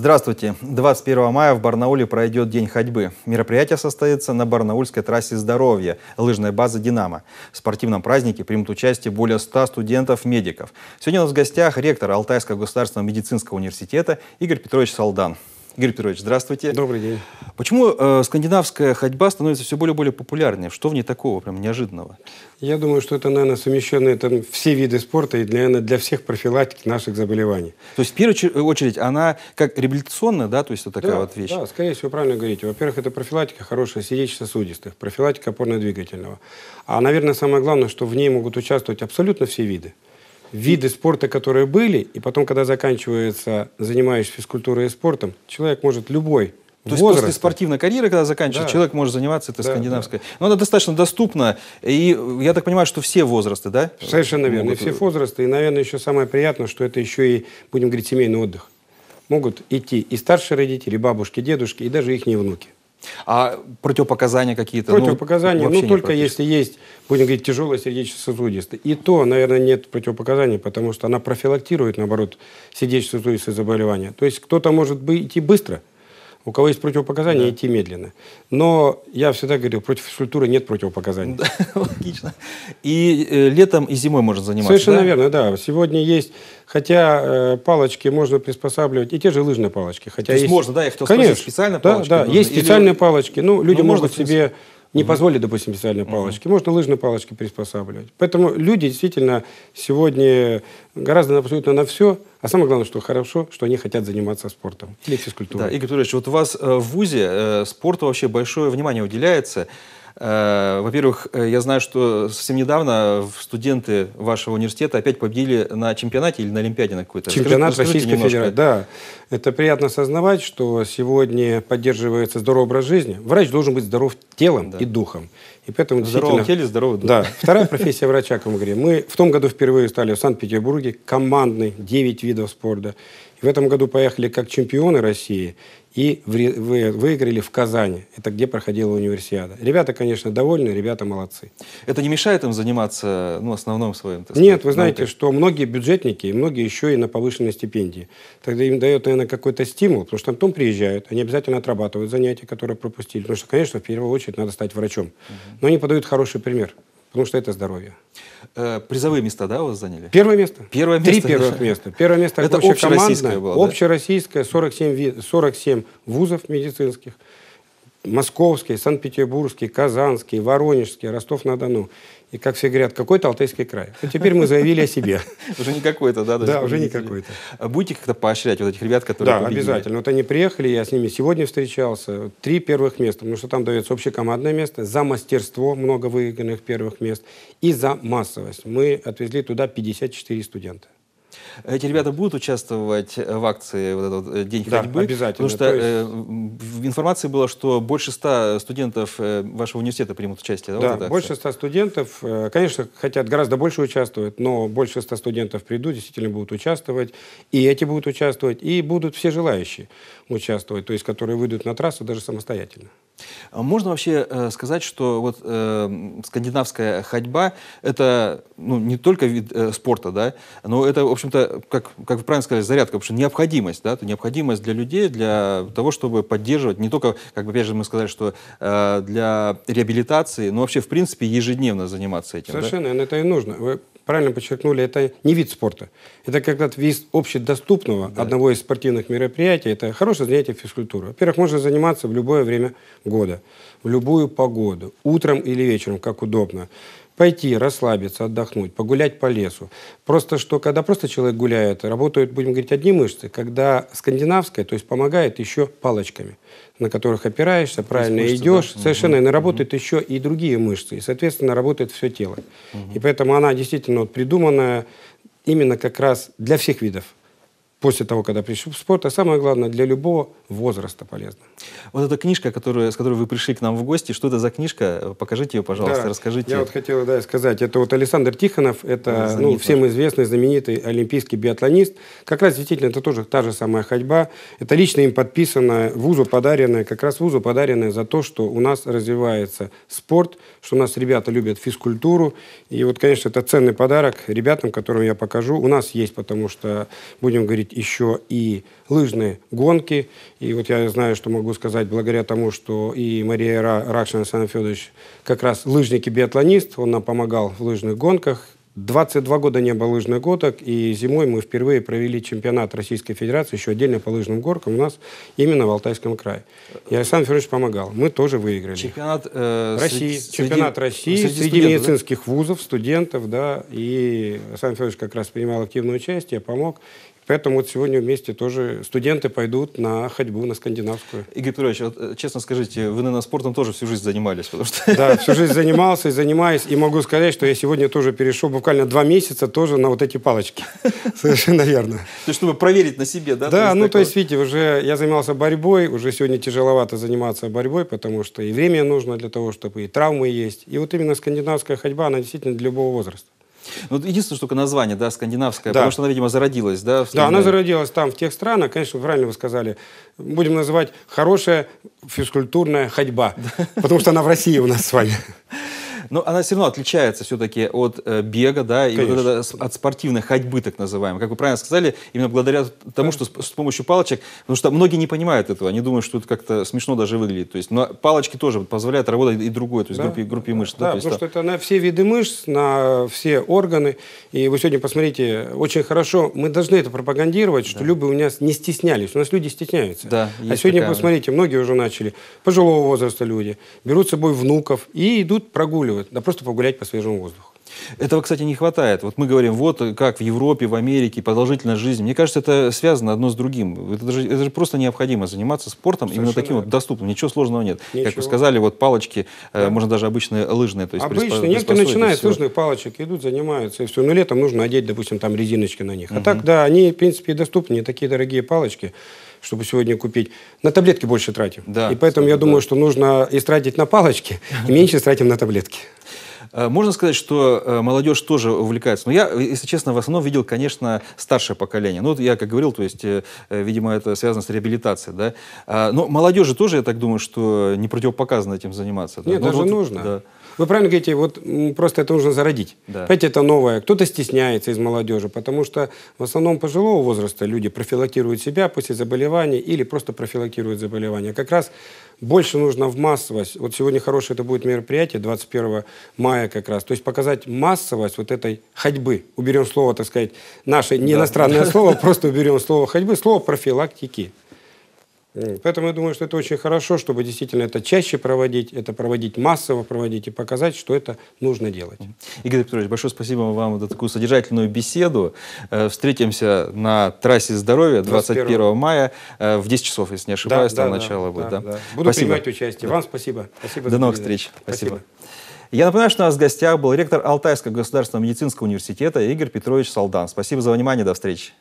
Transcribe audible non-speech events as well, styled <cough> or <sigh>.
Здравствуйте. 21 мая в Барнауле пройдет День ходьбы. Мероприятие состоится на Барнаульской трассе здоровья, лыжной базы «Динамо». В спортивном празднике примут участие более 100 студентов-медиков. Сегодня у нас в гостях ректор Алтайского государственного медицинского университета Игорь Петрович Салдан. Игорь Петрович, здравствуйте. Добрый день. Почему э, скандинавская ходьба становится все более и более популярнее? Что в ней такого прям неожиданного? Я думаю, что это, наверное, совмещенные там все виды спорта и, для, наверное, для всех профилактики наших заболеваний. То есть, в первую очередь, она как реабилитационная, да, то есть вот такая да, вот вещь? Да, скорее всего, правильно говорите. Во-первых, это профилактика хорошая сердечно-сосудистых, профилактика опорно-двигательного. А, наверное, самое главное, что в ней могут участвовать абсолютно все виды виды спорта, которые были, и потом, когда заканчивается, занимаюсь физкультурой и спортом, человек может любой то есть после спортивной карьеры, когда заканчивается, да. человек может заниматься этой да, скандинавской. Да. Но она достаточно доступна. И я так понимаю, что все возрасты, да? Совершенно верно. Могут... все возрасты. И, наверное, еще самое приятное, что это еще и, будем говорить, семейный отдых. Могут идти и старшие родители, и бабушки, и дедушки, и даже их внуки. А противопоказания какие-то? Ну, противопоказания, ну, ну только если есть, будем говорить, тяжелая сердечно-сосудистая. И то, наверное, нет противопоказаний, потому что она профилактирует, наоборот, сердечно-сосудистые заболевания. То есть кто-то может идти быстро, у кого есть противопоказания, да. идти медленно. Но я всегда говорил, против физкультуры нет противопоказаний. Да, <laughs> логично. И э, летом, и зимой можно заниматься, Совершенно да? верно, да. Сегодня есть, хотя э, палочки можно приспосабливать, и те же лыжные палочки. Хотя То есть, есть можно, да, я хотел Конечно. спросить, специально да, палочки? Да, нужно? есть Или... специальные палочки. Ну, люди ну, могут можно, себе не угу. позволить, допустим, специальные палочки. Угу. Можно лыжные палочки приспосабливать. Поэтому люди действительно сегодня гораздо абсолютно на все – а самое главное, что хорошо, что они хотят заниматься спортом или физкультурой. Да, Игорь Петрович, вот у вас э, в ВУЗе э, спорту вообще большое внимание уделяется. Э, во-первых, я знаю, что совсем недавно студенты вашего университета опять победили на чемпионате или на Олимпиаде на какой-то. Чемпионат Расскажите Российской немножко. Федерации, да. Это приятно осознавать, что сегодня поддерживается здоровый образ жизни. Врач должен быть здоров телом да. и духом. И поэтому здорово теле, здоровый дух. Да. Вторая профессия врача, как мы говорим. Мы в том году впервые стали в Санкт-Петербурге командный, 9 видов спорта. И в этом году поехали как чемпионы России и выиграли в Казани. Это где проходила универсиада. Ребята, конечно, довольны, ребята молодцы. Это не мешает им заниматься ну, основным своим? Так сказать, Нет, вы знаете, наукой? что многие бюджетники, многие еще и на повышенной стипендии. Тогда им дает, наверное, какой-то стимул, потому что потом приезжают, они обязательно отрабатывают занятия, которые пропустили. Потому что, конечно, в первую очередь надо стать врачом. Угу но они подают хороший пример, потому что это здоровье. Э, призовые места, да, у вас заняли? Первое место. Первое место. Три первых даже. места. Первое место это общероссийское было, да? Общероссийское, 47, 47 вузов медицинских. Московский, Санкт-Петербургский, Казанский, Воронежский, Ростов-на-Дону. И, как все говорят, какой-то Алтайский край. Но теперь мы заявили о себе. <laughs> Уже не какой-то, да? Да, уже не какой-то. А будете как-то поощрять вот этих ребят, которые Да, обязательно. Вот они приехали, я с ними сегодня встречался. Три первых места, потому что там дается общекомандное место. За мастерство много выигранных первых мест и за массовость. Мы отвезли туда 54 студента. Эти ребята будут участвовать э, в акции вот этот э, «День да, ходьбы»? обязательно. Потому что То э, есть... в информации было, что больше ста студентов вашего университета примут участие. Да, да вот больше ста студентов. Конечно, хотят гораздо больше участвовать, но больше ста студентов придут, действительно будут участвовать. И эти будут участвовать, и будут все желающие участвовать, то есть которые выйдут на трассу даже самостоятельно. А можно вообще э, сказать, что вот э, скандинавская ходьба это ну, не только вид э, спорта, да, но это, в общем-то, как, как вы правильно сказали, зарядка, потому что необходимость, да, это необходимость для людей, для того, чтобы поддерживать не только, как бы опять же мы сказали, что э, для реабилитации, но вообще, в принципе, ежедневно заниматься этим. Совершенно, да? это и нужно. Вы правильно подчеркнули, это не вид спорта. Это когда раз вид общедоступного да. одного из спортивных мероприятий. Это хорошее занятие физкультуры. Во-первых, можно заниматься в любое время года, в любую погоду, утром или вечером, как удобно пойти, расслабиться, отдохнуть, погулять по лесу. Просто что, когда просто человек гуляет, работают, будем говорить, одни мышцы, когда скандинавская, то есть помогает еще палочками, на которых опираешься, правильно мышцы, идешь, да? совершенно, угу. и работают угу. еще и другие мышцы, и, соответственно, работает все тело. Угу. И поэтому она действительно вот придуманная именно как раз для всех видов после того, когда пришел в спорт, а самое главное, для любого возраста полезно. Вот эта книжка, которую, с которой вы пришли к нам в гости, что это за книжка? Покажите ее, пожалуйста, да, расскажите. Я вот хотел да, сказать, это вот Александр Тихонов, это ну, всем известный, знаменитый олимпийский биатлонист. Как раз действительно это тоже та же самая ходьба. Это лично им подписанная, вузу подаренная, как раз вузу подаренная за то, что у нас развивается спорт, что у нас ребята любят физкультуру. И вот, конечно, это ценный подарок ребятам, которым я покажу. У нас есть, потому что, будем говорить, быть еще и лыжные гонки. И вот я знаю, что могу сказать благодаря тому, что и Мария Ракшин Александр Федорович как раз лыжник и биатлонист, он нам помогал в лыжных гонках. 22 года не было лыжных годок, и зимой мы впервые провели чемпионат Российской Федерации еще отдельно по лыжным горкам у нас именно в Алтайском крае. И Александр Федорович помогал. Мы тоже выиграли. Чемпионат э, России, среди, чемпионат России среди, среди медицинских да? вузов, студентов, да. И Александр Федорович как раз принимал активное участие, помог. Поэтому вот сегодня вместе тоже студенты пойдут на ходьбу, на скандинавскую. Игорь Петрович, вот, э, честно скажите, вы, наверное, спортом тоже всю жизнь занимались? Потому что... Да, всю жизнь занимался и занимаюсь. И могу сказать, что я сегодня тоже перешел буквально два месяца тоже на вот эти палочки. Совершенно верно. То есть, чтобы проверить на себе, да? Да, ну то есть, видите, уже я занимался борьбой, уже сегодня тяжеловато заниматься борьбой, потому что и время нужно для того, чтобы и травмы есть. И вот именно скандинавская ходьба, она действительно для любого возраста. Ну, единственное, что только название, да, скандинавское, да. потому что она, видимо, зародилась, да? да, она зародилась там, в тех странах, конечно, правильно вы сказали. Будем называть хорошая физкультурная ходьба, <laughs> потому что она в России у нас с вами. Но ну, она все равно отличается все-таки от э, бега, да, и вот это, от спортивной ходьбы, так называемой. Как вы правильно сказали, именно благодаря тому, что с, с помощью палочек, потому что многие не понимают этого, они думают, что это как-то смешно даже выглядит. То есть, но палочки тоже позволяют работать и другой, то есть да? группе, группе мышц. Да, да, потому что это на все виды мышц, на все органы. И вы сегодня посмотрите, очень хорошо, мы должны это пропагандировать, что да. люди у нас не стеснялись. У нас люди стесняются. Да, а сегодня такая, посмотрите, многие уже начали, пожилого возраста люди, берут с собой внуков и идут прогуливаться делают, да просто погулять по свежему воздуху. Этого, кстати, не хватает. Вот мы говорим, вот как в Европе, в Америке продолжительность жизни. Мне кажется, это связано одно с другим. Это же, это же просто необходимо заниматься спортом Совершенно именно таким вот доступным. Ничего сложного нет. Ничего. Как вы сказали, вот палочки, э, да. можно даже обычные лыжные. То есть Обычно. Некоторые начинают с лыжных палочек, идут, занимаются, и все. Но летом нужно одеть, допустим, там резиночки на них. А так, да, они, в принципе, доступны, такие дорогие палочки чтобы сегодня купить, на таблетки больше тратим. Да, и поэтому я думаю, да. что нужно и тратить на палочки, <laughs> и меньше тратим на таблетки. Э, можно сказать, что э, молодежь тоже увлекается. Но ну, я, э, если честно, в основном видел, конечно, старшее поколение. Ну, вот я как говорил, то есть, видимо, это связано с реабилитацией, да. А, Но ну, молодежи тоже, я так думаю, что не противопоказано этим заниматься. Нет, да? Ну, даже вот, нужно. Да. Вы правильно говорите, вот просто это нужно зародить. Да. Понимаете, это новое. Кто-то стесняется из молодежи, потому что в основном пожилого возраста люди профилактируют себя после заболеваний или просто профилактируют заболевания. Как раз больше нужно в массовость. Вот сегодня хорошее это будет мероприятие, 21 мая как раз. То есть показать массовость вот этой ходьбы. Уберем слово, так сказать, наше не да. иностранное <laughs> слово, просто уберем слово ходьбы, слово профилактики. Поэтому я думаю, что это очень хорошо, чтобы действительно это чаще проводить, это проводить массово проводить и показать, что это нужно делать. Игорь Петрович, большое спасибо вам за такую содержательную беседу. Э, встретимся на трассе здоровья 21, мая э, в 10 часов, если не ошибаюсь, да, там да, начало да, будет. Да, да. Буду спасибо. принимать участие. Да. Вам спасибо. спасибо До новых встреч. Спасибо. спасибо. Я напоминаю, что у нас в гостях был ректор Алтайского государственного медицинского университета Игорь Петрович Салдан. Спасибо за внимание. До встречи.